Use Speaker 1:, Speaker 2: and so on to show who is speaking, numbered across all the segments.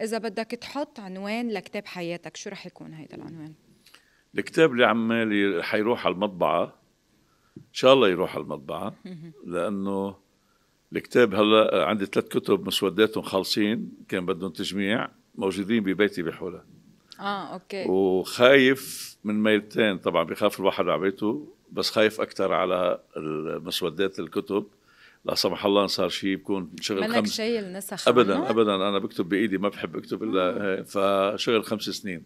Speaker 1: اذا بدك تحط عنوان لكتاب حياتك شو رح يكون هيدا العنوان الكتاب اللي عمالي حيروح على المطبعه ان شاء الله يروح على المطبعه لانه الكتاب هلا عندي ثلاث كتب مسوداتهم خالصين كان بدهم تجميع موجودين ببيتي بحولا اه اوكي وخايف من ميلتين طبعا بخاف الواحد على بيته بس خايف اكثر على مسودات الكتب لا سمح الله إن صار شيء بكون شغل ملك خمس شايل نسخ ابدا ابدا انا بكتب بايدي ما بحب اكتب الا آه. فشغل خمس سنين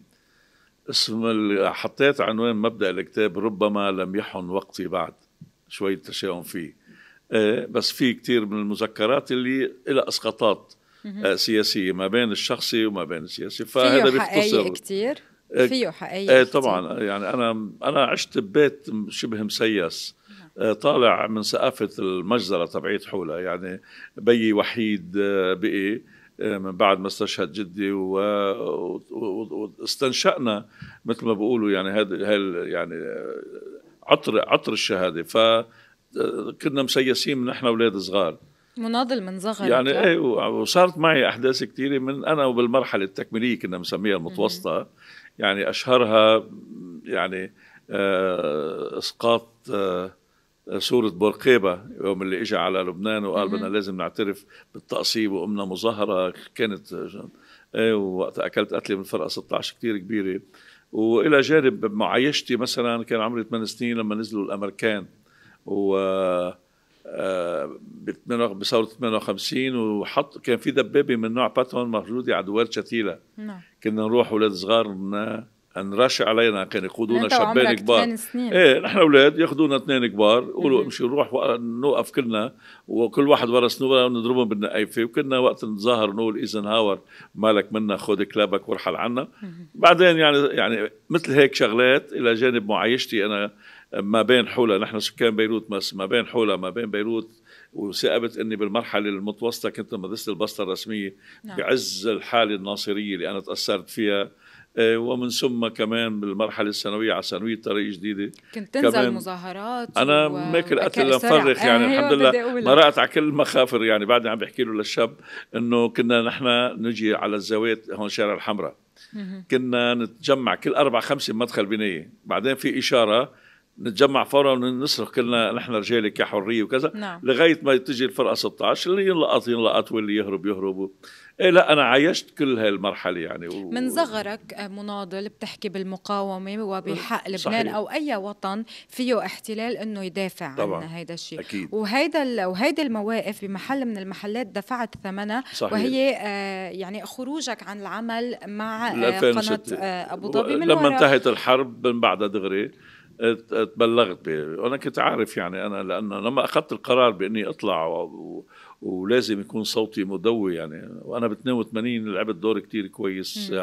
Speaker 1: اسم حطيت عنوان مبدا الكتاب ربما لم يحن وقتي بعد شوي تشاؤم فيه آه، بس في كثير من المذكرات اللي لها اسقاطات آه، سياسيه ما بين الشخصي وما بين السياسي فهذا بيختصر كثير فيه حقيقه طبعا يعني انا انا عشت ببيت شبه مسيس آه، طالع من سقافة المجزرة تبعيت حولة يعني بيي وحيد آه، بقي آه، من بعد ما استشهد جدي واستنشأنا مثل ما بيقولوا يعني هذا يعني عطر عطر الشهادة فكنا مسيسين نحن أولاد صغار مناضل من صغر يعني ايه وصارت معي احداث كثيره من انا وبالمرحله التكميليه كنا مسميها المتوسطه يعني اشهرها يعني اسقاط آه صورة بورقيبة يوم اللي اجى على لبنان وقال بدنا لازم نعترف بالتقصيب وقمنا مظاهرة كانت ايه وقت اكلت قتلة من فرقة 16 كثير كبيرة والى جانب معايشتي مثلا كان عمري 8 سنين لما نزلوا الامريكان و آه، بثوره 58 وحط كان في دبابه من نوع باتون موجوده على دوار شتيله نعم كنا نروح اولاد صغار ان رش علينا كان يقودونا شبان كبار ايه نحن اولاد ياخذونا اثنين كبار يقولوا امشي نروح نوقف كلنا وكل واحد ورا سنوره ونضربهم بالنقيفه وكنا وقت نتظاهر نقول ايزنهاور مالك منا خذ كلابك وارحل عنا بعدين يعني يعني مثل هيك شغلات الى جانب معايشتي انا ما بين حولة نحن سكان بيروت بس ما بين حولة ما بين بيروت وثائبت اني بالمرحله المتوسطه كنت مدرسه البسطه الرسميه نعم. بعز الحاله الناصريه اللي انا تاثرت فيها آه، ومن ثم كمان بالمرحله الثانويه على ثانويه طريقه جديده كنت تنزل مظاهرات انا و... ماكل قتل لنفرخ يعني أيوة، الحمد لله مرقت على كل المخافر يعني بعدني عم بحكي له للشاب انه كنا نحن نجي على الزاوية هون شارع الحمراء كنا نتجمع كل اربع خمسه بمدخل بنايه بعدين في اشاره نتجمع فورا ونصرخ كلنا نحن رجالي كحريه وكذا نعم. لغايه ما تجي الفرقه 16 اللي ينلقط ينلقط واللي يهرب يهرب إيه لا انا عايشت كل المرحله يعني و... من صغرك آه، مناضل بتحكي بالمقاومه وبحق لبنان صحيح. او اي وطن فيه احتلال انه يدافع طبعا. عن هيدا الشيء أكيد. وهيدا ال... وهيدي المواقف بمحل من المحلات دفعت ثمنها صحيح. وهي آه يعني خروجك عن العمل مع آه قناه آه ابو ظبي من لما انتهت الحرب من بعدها دغري تبلغت وانا كنت عارف يعني انا لانه لما اخذت القرار باني اطلع و... ولازم يكون صوتي مدوي يعني وانا ب 82 لعبت دور كتير كويس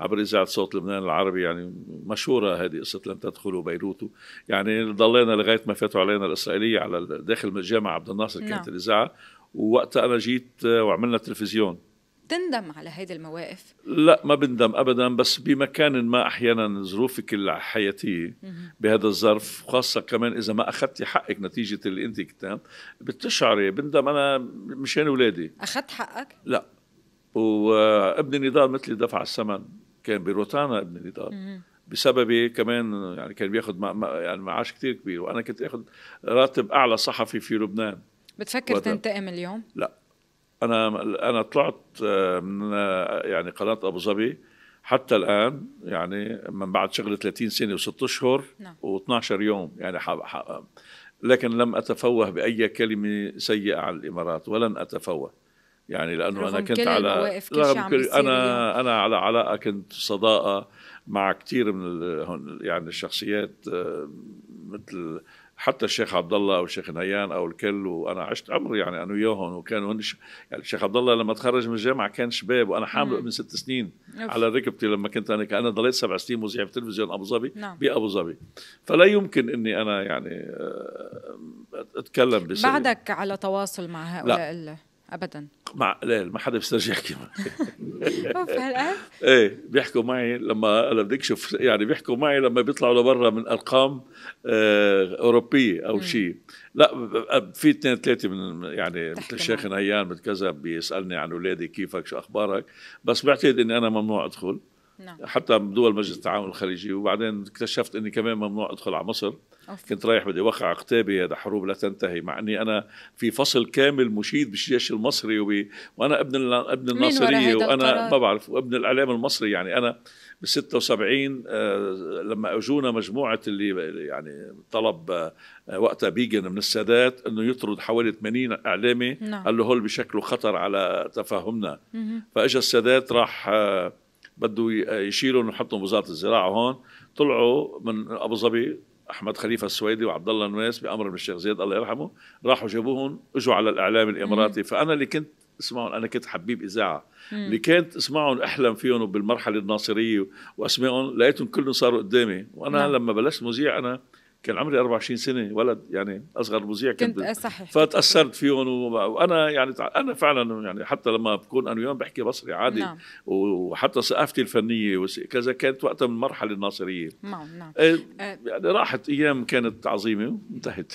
Speaker 1: عبر اذاعه صوت لبنان العربي يعني مشهوره هذه قصه لم تدخلوا بيروت يعني ضلينا لغايه ما فاتوا علينا الاسرائيليه على داخل جامع عبد الناصر كانت نعم. الاذاعه ووقتها انا جيت وعملنا تلفزيون تندم على هيدي المواقف؟ لا ما بندم ابدا بس بمكان ما احيانا ظروفك الحياتيه بهذا الظرف خاصه كمان اذا ما اخذتي حقك نتيجه اللي انت كنت بتشعري بندم انا مشان اولادي اخذت حقك؟ لا وابني نضال مثلي دفع الثمن كان بروتانا ابن نضال بسببي كمان يعني كان بياخذ يعني معاش كثير كبير وانا كنت اخذ راتب اعلى صحفي في لبنان بتفكر تنتقم اليوم؟ لا انا انا طلعت آه، من يعني قناه ابو ظبي حتى الان يعني من بعد شغله 30 سنه وست اشهر نعم. و12 يوم يعني حق حق لكن لم اتفوه باي كلمه سيئه عن الامارات ولن اتفوه يعني لانه انا كنت على كل رغم كل انا اليوم. انا على علاقه كنت صداقه مع كثير من يعني الشخصيات آه، مثل حتى الشيخ عبد الله او الشيخ نيان او الكل وانا عشت عمري يعني انا وياهم وكانوا هن يعني الشيخ عبد الله لما تخرج من الجامعه كان شباب وانا حامله من ست سنين على ركبتي لما كنت انا انا ضليت سبع سنين مذيع في تلفزيون ابو ظبي نعم. بابو ظبي فلا يمكن اني انا يعني آه، اتكلم بسرعه بعدك على تواصل مع هؤلاء لا. ابدا مع لا ما حدا بيسترجع يحكي معي ايه بيحكوا معي لما انا بدي اكشف يعني بيحكوا معي لما بيطلعوا لبرا من ارقام آه، اوروبيه او شيء لا في اثنين ثلاثه من يعني مثل الشيخ نيان مثل كذا بيسالني عن اولادي كيفك شو اخبارك بس بعتقد اني انا ممنوع ادخل نعم. حتى دول مجلس التعاون الخليجي وبعدين اكتشفت اني كمان ممنوع ادخل على مصر أوف. كنت رايح بدي وقع كتابي هذا حروب لا تنتهي مع اني انا في فصل كامل مشيد بالجيش المصري وبي... وانا ابن ابن الناصريه وانا ما بعرف وابن الاعلام المصري يعني انا بال 76 آه، لما اجونا مجموعه اللي يعني طلب آه، وقتها بيجن من السادات انه يطرد حوالي 80 اعلامي نعم. قال له هول بشكله خطر على تفاهمنا فاجى السادات راح آه، بده يشيلهم ويحطهم بوزاره الزراعه هون طلعوا من ابو ظبي احمد خليفه السويدي وعبد الله النواس بامر من الشيخ زياد الله يرحمه راحوا جابوهم اجوا على الاعلام الاماراتي فانا اللي كنت اسمعهم انا كنت حبيب اذاعه اللي كنت اسمعهم احلم فيهم بالمرحله الناصريه واسمائهم لقيتهم كلهم صاروا قدامي وانا مم. نعم. لما بلشت مذيع انا كان عمري 24 سنه ولد يعني اصغر مذيع كنت, آه، كنت صحيح فتاثرت فيهم وانا يعني انا فعلا يعني حتى لما بكون انا وياهم بحكي مصري عادي نعم. وحتى ثقافتي الفنيه وكذا كانت وقتها من المرحله الناصريه نعم نعم آه، آه. يعني راحت ايام كانت عظيمه وانتهت